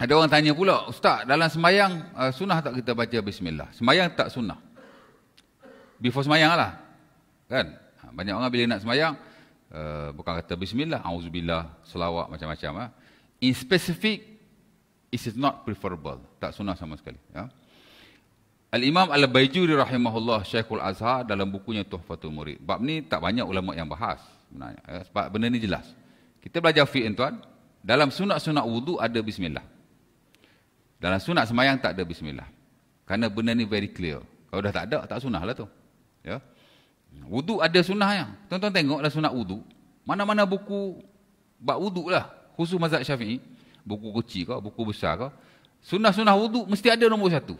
Ada orang tanya pula, Ustaz, dalam semayang uh, sunnah tak kita baca Bismillah? Semayang tak sunnah? Before semayang lah. Kan? Ha, banyak orang bila nak semayang, uh, bukan kata Bismillah, Auzubillah, Salawat, macam-macam. Ha? In specific, it is not preferable. Tak sunnah sama sekali. Ya? Al-Imam Al-Bayjuri rahimahullah Syekhul Azhar dalam bukunya Tuhfatul Murid. Bab ni tak banyak ulama yang bahas. Sebenarnya. Ya. Sebab benda ni jelas. Kita belajar fi'in tuan. Dalam sunat-sunat wudu ada bismillah. Dalam sunat semayang tak ada bismillah. karena benda ni very clear. Kalau dah tak ada, tak sunnah lah tu. Ya? Wuduk ada sunnahnya. Tuan-tuan tengoklah sunat wuduk. Mana-mana buku buat wuduk lah. Khusus mazhab syafi'i. Buku kecil kau, buku besar kau. Sunnah-sunnah wuduk mesti ada nombor satu.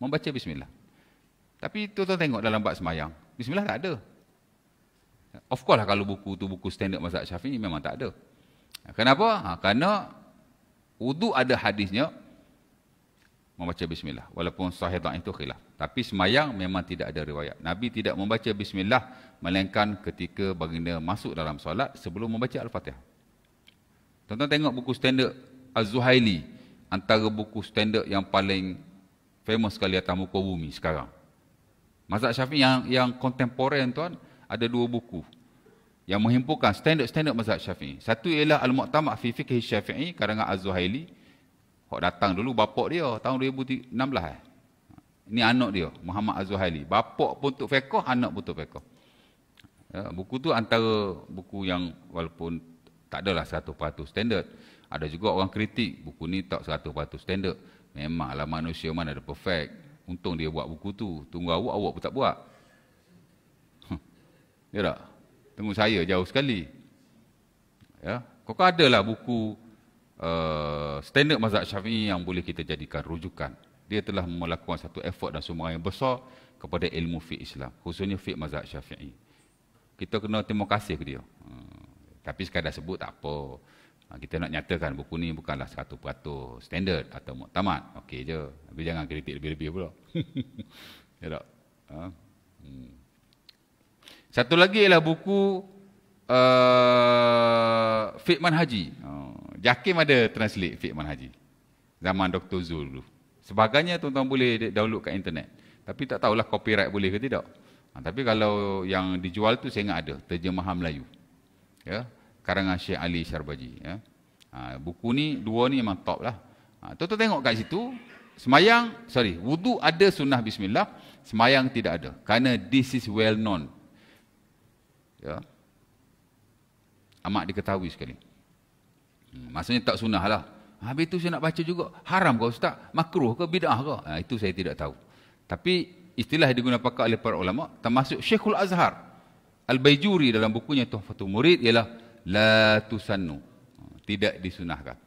Membaca bismillah. Tapi tuan-tuan tengok dalam bab semayang. Bismillah tak ada. Of course lah kalau buku tu buku standard mazhab syafi'i memang tak ada. Kenapa? Ha, kerana wuduk ada hadisnya membaca bismillah walaupun sahih dhaif itu khilaf tapi semayang memang tidak ada riwayat nabi tidak membaca bismillah melainkan ketika baginda masuk dalam solat sebelum membaca al-fatihah tuan-tuan tengok buku standard az-zuhaili antara buku standard yang paling famous sekali atas muka bumi sekarang mazhab syafi'i yang yang kontemporer tuan ada dua buku yang menghimpunkan standard-standard mazhab syafi'i satu ialah al-muqtama fi fiqh syafi'i karangan az-zuhaili Hak datang dulu bapak dia tahun 2016 eh. Ini anak dia, Muhammad Az-Zuhaili. Bapak pun tok fekoh, anak pun tok fekoh. Ya, buku tu antara buku yang walaupun tak adalah 100% standard. Ada juga orang kritik, buku ni tak 100% standard. Memanglah manusia mana ada perfect. Untung dia buat buku tu. Tunggu awak, awak pun tak buat. Huh. Ya tak? Tunggu saya jauh sekali. Ya, kau kau lah buku Uh, standard mazhab syafi'i yang boleh kita jadikan rujukan. Dia telah melakukan satu effort dan sumbangan yang besar kepada ilmu fiqh Islam, khususnya fiqh mazhab syafi'i. Kita kena terima kasih ke dia. Hmm. Tapi sekadar sebut tak apa. Ha, kita nak nyatakan buku ni bukanlah 100% standard atau muktamad. Okey je. Tapi jangan kritik lebih-lebih pula. ya tak? Ha? Hmm. Satu lagi ialah buku uh, Fitman Haji Jakim ada translate Fiqman Haji Zaman Dr. Zul dulu Sebagainya tuan-tuan boleh download kat internet Tapi tak tahulah copyright boleh ke tidak ha, Tapi kalau yang dijual tu saya ingat ada Terjemahan Melayu ya? Karangan Syekh Ali Syarbaji ya? ha, Buku ni, dua ni memang top lah ha, Tuan-tuan tengok kat situ Semayang, sorry, wudu ada sunnah bismillah Semayang tidak ada Kerana this is well known ya? Amat diketahui sekali Hmm, maksudnya tak sunnah lah. Habis itu saya nak baca juga. Haram ke ustaz? Makruh ke? Bid'ah ke? Ha, itu saya tidak tahu. Tapi istilah yang digunakan oleh para ulama' termasuk Syekhul Azhar. Al-Bayjuri dalam bukunya Tuhfatul Murid ialah La Tusannu. Ha, tidak disunahkan.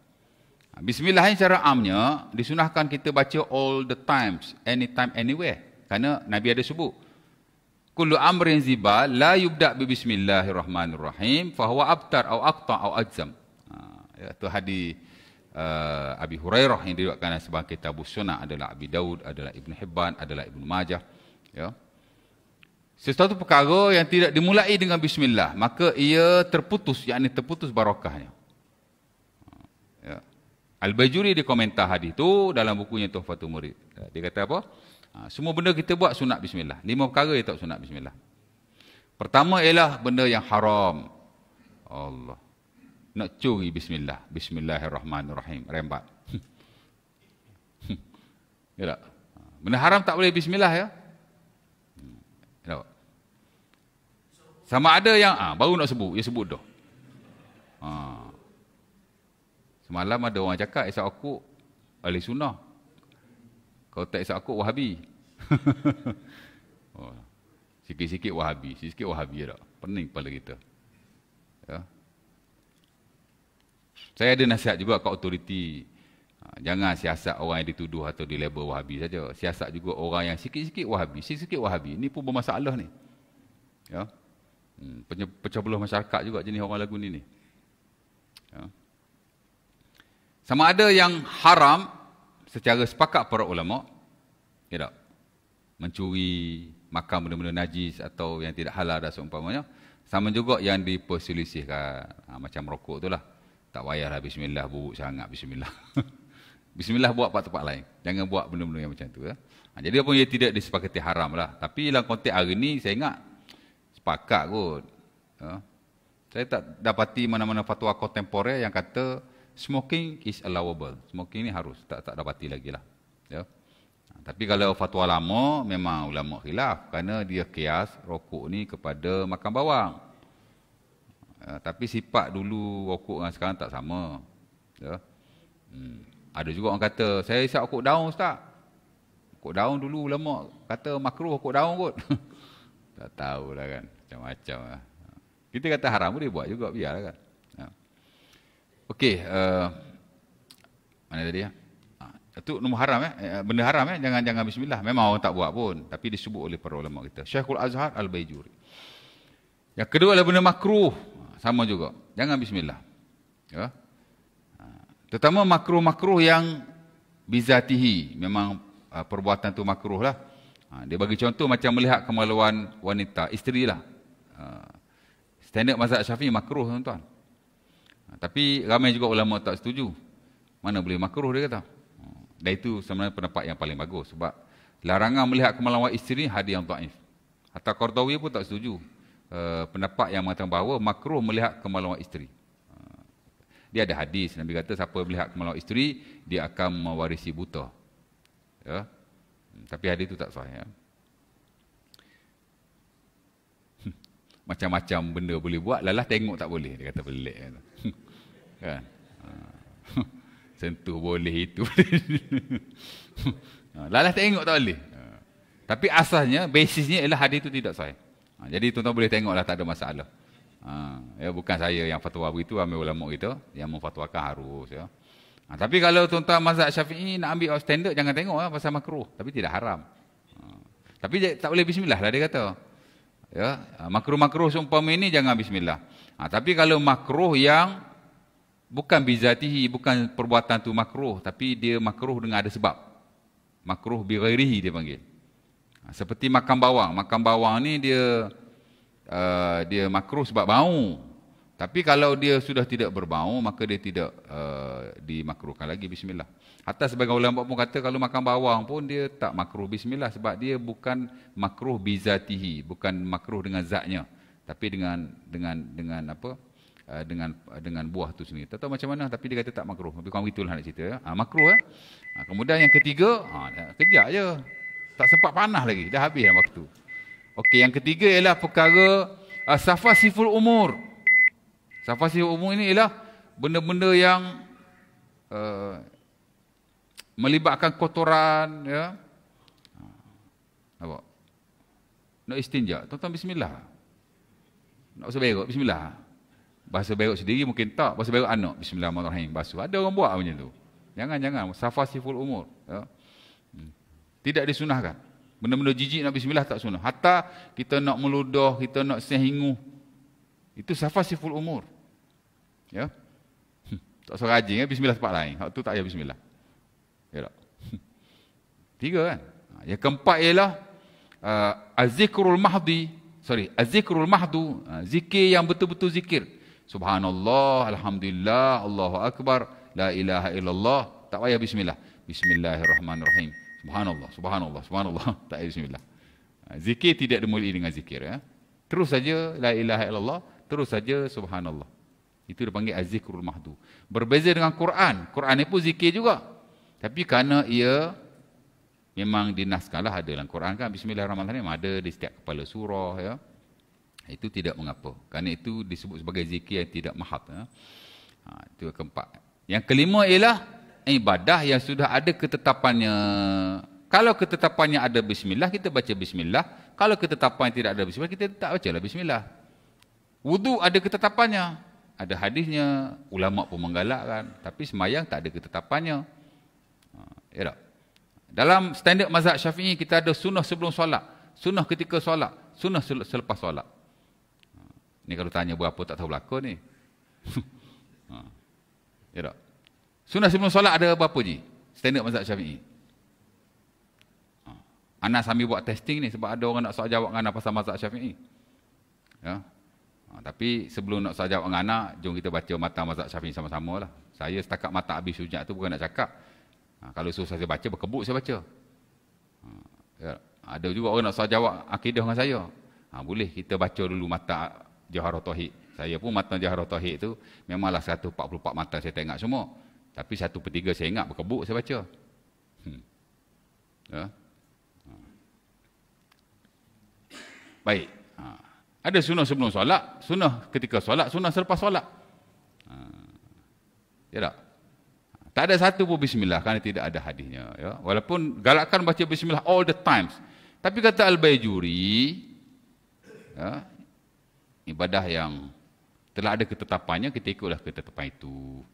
Ha, Bismillah secara amnya disunahkan kita baca all the times, anytime, anywhere. Karena Nabi ada sebut. Kullu amrin zibal la yubda' bi bismillahirrahmanirrahim fahuwa abtar au akta au ajzam. Iaitu ya, hadis uh, Abi Hurairah yang diriwayatkan sebagai kitab sunnah adalah Abi Daud, adalah Ibn Hibban, adalah Ibn Majah. Ya. Sesuatu perkara yang tidak dimulai dengan bismillah, maka ia terputus, yakni terputus barakahnya. Ya. Al-Bajuri di komentar hadis itu dalam bukunya Tuhfatul Murid. Ya, dia kata apa? Ha, semua benda kita buat sunat bismillah. Lima perkara dia tak sunat bismillah. Pertama ialah benda yang haram. Allah nak curi bismillah bismillahirrahmanirrahim rembat ya tak benda haram tak boleh bismillah ya ya sama ada yang ah ha, baru nak sebut ya sebut dah ha. semalam ada orang cakap esok aku ahli sunnah kalau tak esok aku wahabi oh. sikit-sikit wahabi sikit-sikit wahabi ya tak pening kepala kita ya saya ada nasihat juga kat autoriti. Ha, jangan siasat orang yang dituduh atau di label wahabi saja. Siasat juga orang yang sikit-sikit wahabi. Sikit-sikit wahabi. Ini pun bermasalah ni. Ya. Hmm, pecah belah masyarakat juga jenis orang lagu ni ni. Ya. Sama ada yang haram secara sepakat para ulama, ya tak? Mencuri, makan benda-benda najis atau yang tidak halal dan seumpamanya. Sama juga yang diperselisihkan. Ha, macam rokok tu lah tak payahlah bismillah buruk sangat bismillah. bismillah buat pada tempat lain. Jangan buat benda-benda yang macam tu ya. Ha, jadi apa yang tidak disepakati haram lah. Tapi dalam konteks hari ni saya ingat sepakat kot. Ha? Saya tak dapati mana-mana fatwa kontemporer yang kata smoking is allowable. Smoking ni harus. Tak tak dapati lagi lah. Ya? Ha, tapi kalau fatwa lama memang ulama khilaf. Kerana dia kias rokok ni kepada makan bawang. Ha, tapi sifat dulu rokok dengan sekarang tak sama. Ya. Hmm. Ada juga orang kata, saya isap rokok daun ustaz. Rokok daun dulu lama kata makruh rokok daun kot. tak lah kan, macam-macam lah. Kita kata haram dia buat juga, biarlah kan. Ya. Okey, uh, mana tadi ya? Itu ha, nombor haram eh? eh benda haram ya, Jangan jangan bismillah. Memang orang tak buat pun. Tapi disebut oleh para ulama kita. Syekhul Azhar Al-Bayjuri. Yang kedua adalah benda makruh sama juga. Jangan bismillah. Ya. Terutama makruh-makruh yang bizatihi. Memang ah, perbuatan tu makruh lah. Ah, dia bagi contoh macam melihat kemaluan wanita, isteri lah. Ah, standard mazhab syafi'i makruh tuan-tuan. Tapi ramai juga ulama tak setuju. Mana boleh makruh dia kata. Dan itu sebenarnya pendapat yang paling bagus. Sebab larangan melihat kemaluan isteri hadiah yang ta'if. Hatta Qardawi pun tak setuju. Eh, pendapat yang mengatakan bahawa makruh melihat kemaluan isteri. Eh, dia ada hadis Nabi kata siapa melihat kemaluan isteri dia akan mewarisi buta. Ya. Tapi hadis itu tak sah Ya. Macam-macam benda boleh buat lalah tengok tak boleh dia kata pelik ya? kan. Eh, sentuh boleh itu. Ha, lalah tengok tak boleh. Ha. Tapi asalnya basisnya ialah hadis itu tidak sah. Ha, jadi tuan-tuan boleh tengoklah tak ada masalah. Ha, ya, bukan saya yang fatwa begitu, ambil ulama kita yang memfatwakan harus. Ya. Ha, tapi kalau tuan-tuan mazhab syafi'i nak ambil outstander, jangan tengok lah, pasal makruh. Tapi tidak haram. Ha, tapi tak boleh bismillah lah dia kata. Ya, ha, makruh-makruh seumpama ini jangan bismillah. Ha, tapi kalau makruh yang bukan bizatihi, bukan perbuatan tu makruh, tapi dia makruh dengan ada sebab. Makruh birairihi dia panggil. Ha, seperti makam bawang. makam bawang ni dia uh, dia makruh sebab bau. Tapi kalau dia sudah tidak berbau, maka dia tidak uh, dimakruhkan lagi. Bismillah. Atas sebagai ulama pun kata kalau makam bawang pun dia tak makruh. Bismillah. Sebab dia bukan makruh bizatihi. Bukan makruh dengan zatnya. Tapi dengan dengan dengan apa? Uh, dengan uh, dengan buah tu sendiri. Tak tahu macam mana tapi dia kata tak makruh. Tapi kau begitulah nak cerita ya. Ha, makruh eh. Ha, kemudian yang ketiga, ha, kejap je. Tak sempat panah lagi. Dah habis dalam waktu. Okey, yang ketiga ialah perkara uh, safa siful umur. Safa siful umur ini ialah benda-benda yang uh, melibatkan kotoran. Ya. Nampak? Nak istinja. Tuan-tuan, bismillah. Nak bahasa berok, bismillah. Bahasa berok sendiri mungkin tak. Bahasa berok anak, bismillahirrahmanirrahim. Bahasa. Ada orang buat macam tu. Jangan-jangan. Safa siful umur. Ya. Hmm. Tidak disunahkan. Benda-benda jijik nak bismillah tak sunnah. Hatta kita nak meludah, kita nak sehingu. Itu safa siful umur. Ya. Hmm. Tak usah rajin ya bismillah tempat lain. tu tak ya bismillah. Ya tak. Hmm. Tiga kan. Ha, yang keempat ialah uh, azikrul mahdi. Sorry, azikrul mahdu, ha, zikir yang betul-betul zikir. Subhanallah, alhamdulillah, Allahu akbar, la ilaha illallah. Tak payah bismillah. Bismillahirrahmanirrahim. Subhanallah, subhanallah, subhanallah. Tak ada bismillah. Ha, zikir tidak dimulai dengan zikir. Ya. Terus saja, la ilaha illallah. Terus saja, subhanallah. Itu dipanggil azikrul mahdu. Berbeza dengan Quran. Quran ni pun zikir juga. Tapi kerana ia memang dinaskalah ada dalam Quran kan. Bismillahirrahmanirrahim. Ada di setiap kepala surah. Ya. Itu tidak mengapa. Kerana itu disebut sebagai zikir yang tidak mahat. Ya. Ha, itu keempat. Yang kelima ialah ibadah yang sudah ada ketetapannya. Kalau ketetapannya ada bismillah, kita baca bismillah. Kalau ketetapannya tidak ada bismillah, kita tak baca lah bismillah. Wudu ada ketetapannya. Ada hadisnya, ulama pun menggalakkan. Tapi semayang tak ada ketetapannya. Ya ha, tak? Dalam standard mazhab syafi'i, kita ada sunnah sebelum solat. Sunnah ketika solat. Sunnah selepas solat. Ha, ni kalau tanya berapa tak tahu berlaku ni. ya ha, tak? Sunnah sebelum solat ada apa berapa je? Standard mazhab syafi'i. Ah. Anak sami buat testing ni sebab ada orang nak soal jawab dengan apa sama mazhab syafi'i. Ya. Ha, tapi sebelum nak soal jawab dengan anak, jom kita baca mata mazhab syafi'i sama-sama lah. Saya setakat mata habis hujan tu bukan nak cakap. Ha, kalau susah saya baca, berkebut saya baca. Ha, ya. Ada juga orang nak soal jawab akidah dengan saya. Ha, boleh kita baca dulu mata Johar Tauhid. Saya pun mata Johar Tauhid tu memanglah 144 mata saya tengok semua. Tapi satu per tiga saya ingat berkebuk saya baca. Hmm. Ya. Ha. Baik. Ha. Ada sunnah sebelum solat, sunnah ketika solat, sunnah selepas solat. Ha. Ya tak? Ha. Tak ada satu pun bismillah kerana tidak ada hadisnya. Ya. Walaupun galakkan baca bismillah all the times. Tapi kata Al-Bayjuri, ya, ibadah yang telah ada ketetapannya, kita ikutlah ketetapan itu.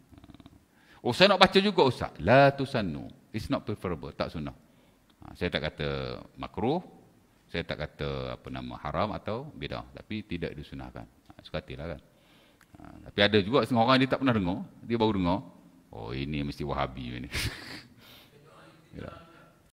Oh saya nak baca juga Ustaz. La sanu It's not preferable. Tak sunnah. Ha, saya tak kata makruh. Saya tak kata apa nama haram atau bidah. Tapi tidak disunahkan. Ha, suka hatilah kan. Ha, tapi ada juga semua orang dia tak pernah dengar. Dia baru dengar. Oh ini mesti wahabi ini. ya.